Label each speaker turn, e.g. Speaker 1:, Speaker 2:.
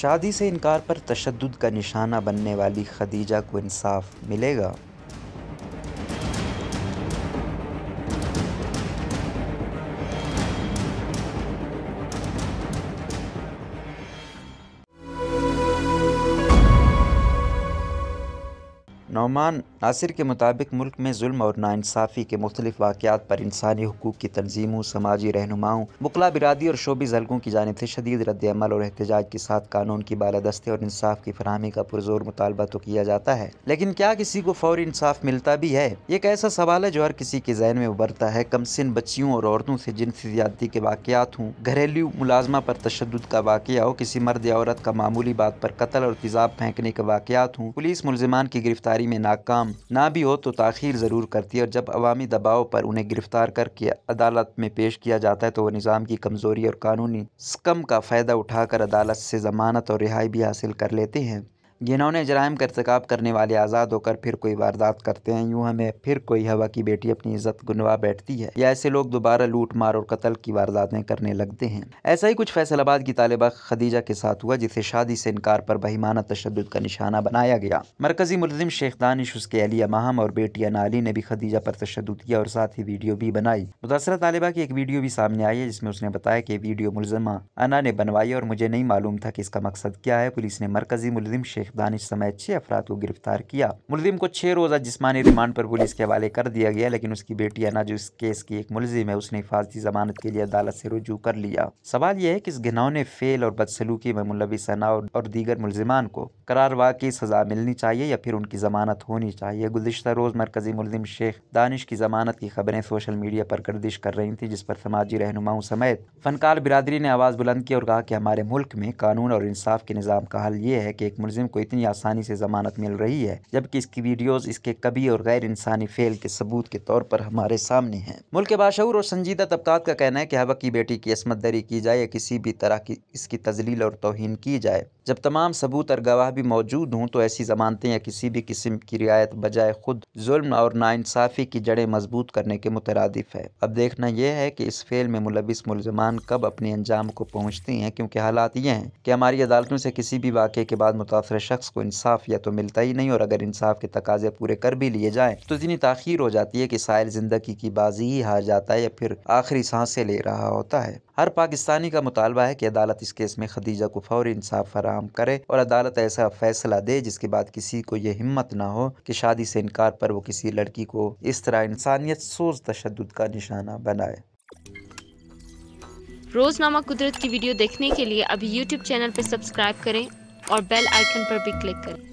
Speaker 1: शादी से इनकार पर तशद का निशाना बनने वाली खदीजा को इंसाफ मिलेगा नौमान नासिर के मुताबिक मुल्क में जुल्म और नाानसाफ़ी के मुख्तलिफ वाक़ात पर इंसानी हकूक़ की तनजीमों समाजी रहनुमाओं बुकला बिरादरी और शोबी हलकों की जानब से शदीद रद्दमल और एहतजाज के साथ कानून की बालादस्ती और इंसाफ की फरहमी का पुरजोर मुतालबा तो किया जाता है लेकिन क्या किसी को फौरी इंसाफ मिलता भी है एक ऐसा सवाल है जो हर किसी के जहन में उभरता है कम सिन बच्चियों और औरतों से जिनसी ज्यादती के वाक़ात हों घरेलू मुलाजमा पर तशद का वाक़ हो किसी मर्द या औरत का मामूली बात पर कतल और तेजाब फेंकने के वाक़ात हों पुलिस मुलजमान की गिरफ्तारी गिरफ्तारी में नाकाम ना भी हो तो ताखिर ज़रूर करती है और जब अवामी दबाव पर उन्हें गिरफ्तार करके अदालत में पेश किया जाता है तो वह निज़ाम की कमज़ोरी और कानूनी स्कम का फ़ायदा उठाकर अदालत से ज़मानत और रिहाई भी हासिल कर लेते हैं जिन्होंने जराम का इरतकाब करने वाले आज़ाद होकर फिर कोई वारदात करते हैं यूँ हमें फिर कोई हवा की बेटी अपनी इज्जत गुनवा बैठती है या ऐसे लोग दोबारा लूट मार और कत्ल की वारदातें करने लगते हैं ऐसा ही कुछ फैसलाबाद की तालबा खदीजा के साथ हुआ जिसे शादी से इनकार पर बहिमाना तशद का निशाना बनाया गया मरकजी मुलजिम शेख दानिश उसके अलिया माहम और बेटी अनाली ने भी खदीजा पर तशद किया और साथ ही वीडियो भी बनाई मुतासरा तालबा की एक वीडियो भी सामने आई है जिसमें उसने बताया कि वीडियो मुलजमा अना ने बनवाई और मुझे नहीं मालूम था कि इसका मकसद क्या है पुलिस ने मरकजी मुलजिम शेख दानिश समेत छह अफराद को गिरफ्तार किया मुलजिम को छह रोजा जिसमानी रिमांड पर पुलिस के हवाले कर दिया गया लेकिन उसकी बेटी अना जो इस केस की एक मुलजिम है उसने हिफाजती जमानत के लिए अदालत से रुजू कर लिया सवाल यह है कि इस घिनौने फेल और बदसलूकी में मुलविस अना और दीगर मुलजिमान को करारवा की सजा मिलनी चाहिए या फिर उनकी जमानत होनी चाहिए गुजशत रोज मरकजी मुलिम शेख दानिश की जमानत की खबरें सोशल मीडिया पर गर्दिश कर रही थी जिस पर समाजी रहनुमाओं समेत फनकार बिरादरी ने आवाज़ बुलंद की और कहा कि हमारे मुल्क में कानून और इंसाफ के निज़ाम का हल ये है कि एक मुलिम को इतनी आसानी से ज़मानत मिल रही है जबकि इसकी वीडियोज़ इसके कभी और गैर इंसानी फेल के सबूत के तौर पर हमारे सामने हैं मुल्क के बाशूर और संजीदा तबकात का कहना है कि हवा की बेटी की असमत दरी की जाए या किसी भी तरह की इसकी तजलील और तोहन की जाए जब तमाम सबूत और गवाह भी मौजूद हों तो ऐसी ज़मानतें या किसी भी किस्म की रियायत बजाय खुद जुल्म और नाानसाफ़ी की जड़ें मजबूत करने के मुतरदफ है अब देखना यह है कि इस फेल में मुलविस मुलजमान कब अपने अंजाम को पहुँचती हैं क्योंकि हालात ये हैं कि हमारी अदालतों से किसी भी वाक़े के बाद मुतासर शख्स को इंसाफ या तो मिलता ही नहीं और अगर इंसाफ के तकाजे पूरे कर भी लिए जाए तो इतनी ताखिर हो जाती है कि साहिल ज़िंदगी की बाजी ही हार जाता है या फिर आखिरी सांसें ले रहा होता है हर पाकिस्तानी का मुतालबा है कि अदालत इस केस में खदीजा को फौरी इंसाफ फराम करे और अदालत ऐसा फैसला दे जिसके बाद किसी को यह हिम्मत ना हो कि शादी से इनकार पर वो किसी लड़की को इस तरह इंसानियत सोच तशद का निशाना बनाए रोज़नामा कुदरत की वीडियो देखने के लिए अभी YouTube चैनल पर सब्सक्राइब करें और बेल आइकन पर भी क्लिक करें